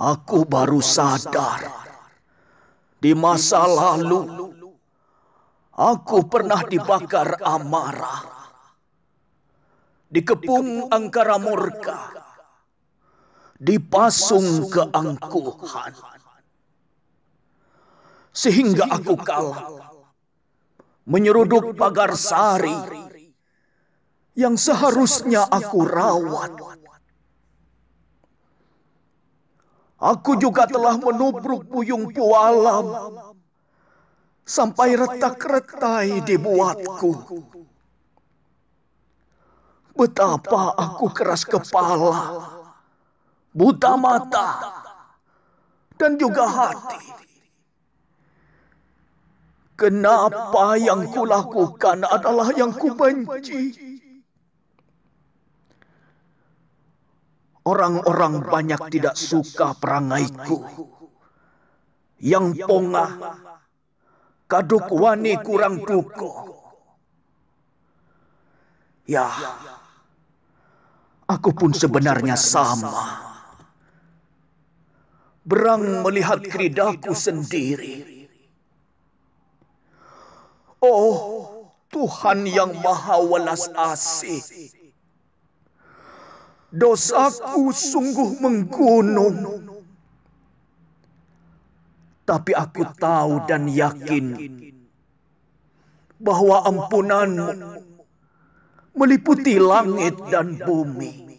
Aku baru sadar di masa lalu aku pernah dibakar amarah, dikepung angkara murka, dipasung keangkuhan, sehingga aku kalah menyeruduk pagar sari yang seharusnya aku rawat Aku juga telah menubruk puyung pualam sampai retak-retai dibuatku. Betapa aku keras kepala, buta mata, dan juga hati. Kenapa yang kulakukan adalah yang kubenci? benci? Orang-orang banyak tidak suka perangaiku. Yang pongah, kaduk wani kurang duko. Ya, ya, aku pun sebenarnya sama. Berang melihat keridaku sendiri. Oh, Tuhan yang maha welas asih Dosaku sungguh menggunung. Tapi aku tahu dan yakin bahwa ampunanmu meliputi langit dan bumi.